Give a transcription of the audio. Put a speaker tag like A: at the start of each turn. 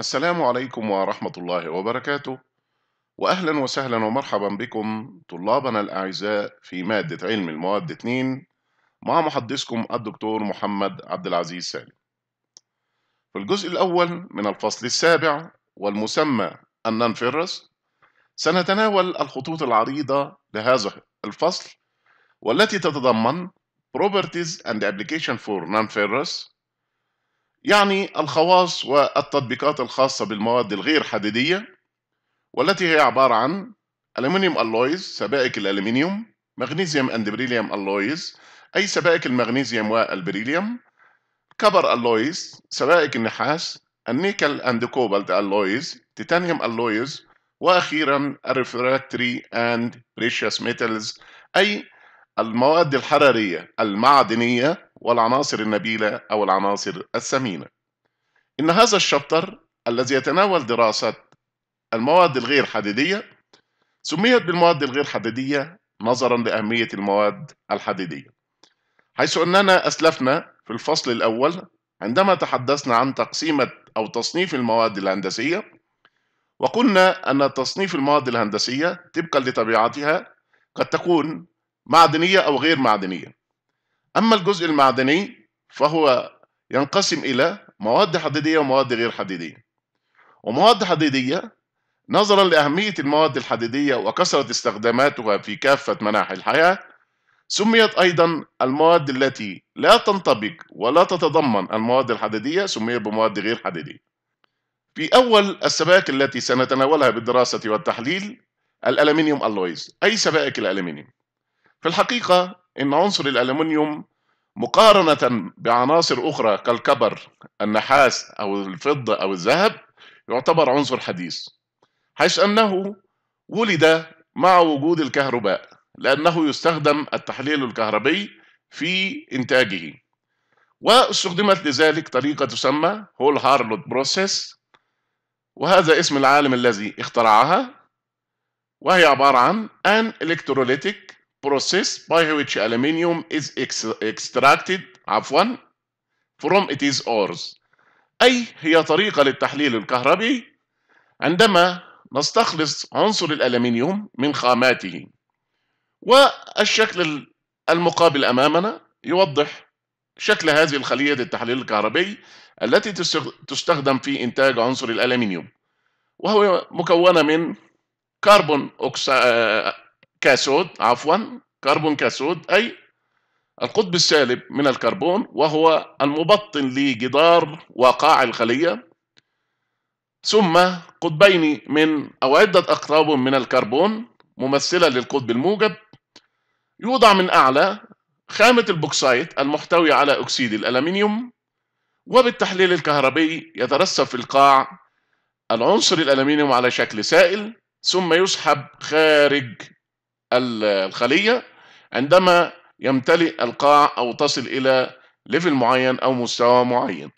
A: السلام عليكم ورحمة الله وبركاته وأهلا وسهلا ومرحبا بكم طلابنا الأعزاء في مادة علم المواد 2 مع محدثكم الدكتور محمد عبد العزيز سالم في الجزء الأول من الفصل السابع والمسمى النانفيرس سنتناول الخطوط العريضة لهذا الفصل والتي تتضمن Properties and Application for Nonferrous يعني الخواص والتطبيقات الخاصة بالمواد الغير حديدية والتي هي عبارة عن ألمنيوم ألويز سبائك الألمنيوم مغنيزيوم أند بريليوم ألويز أي سبائك المغنيزيوم والبريليوم كبر ألويز سبائك النحاس النيكل أند كوبالت ألويز تيتانيوم ألويز وأخيرا الريفراكتري أند بريشيوس ميتالز أي المواد الحرارية المعدنية والعناصر النبيلة أو العناصر الثمينة إن هذا الشابتر الذي يتناول دراسة المواد الغير حديدية سميت بالمواد الغير حديدية نظرا لأهمية المواد الحديدية حيث أننا أسلفنا في الفصل الأول عندما تحدثنا عن تقسيمة أو تصنيف المواد الهندسية وقلنا أن تصنيف المواد الهندسية طبقا لطبيعتها قد تكون معدنية أو غير معدنية أما الجزء المعدني فهو ينقسم إلى مواد حديدية ومواد غير حديدية ومواد حديدية نظرا لأهمية المواد الحديدية وكثرة استخداماتها في كافة مناحي الحياة سميت أيضا المواد التي لا تنطبق ولا تتضمن المواد الحديدية سميت بمواد غير حديدية في أول السبائك التي سنتناولها بالدراسة والتحليل الألمنيوم ألويز أي سبائك الألمنيوم في الحقيقة إن عنصر الألمنيوم مقارنة بعناصر أخرى كالكبر النحاس أو الفضة أو الذهب يعتبر عنصر حديث حيث أنه ولد مع وجود الكهرباء لأنه يستخدم التحليل الكهربي في إنتاجه واستخدمت لذلك طريقة تسمى هول هارلوت بروسيس وهذا اسم العالم الذي اخترعها وهي عبارة عن ان الكتروليتيك process by which aluminium is extracted عفوا from its ores أي هي طريقة للتحليل الكهربي عندما نستخلص عنصر الألمنيوم من خاماته والشكل المقابل أمامنا يوضح شكل هذه الخلية التحليل الكهربي التي تستخدم في إنتاج عنصر الألمنيوم وهو مكونة من كربون كاسود عفوا كربون كاسود أي القطب السالب من الكربون وهو المبطن لجدار وقاع الخلية ثم قطبين من أو عدة أقطاب من الكربون ممثلة للقطب الموجب يوضع من أعلى خامة البوكسايت المحتوي على أكسيد الألمنيوم وبالتحليل الكهربي يترسب في القاع العنصر الألمنيوم على شكل سائل ثم يسحب خارج الخليه عندما يمتلئ القاع او تصل الى ليفل معين او مستوى معين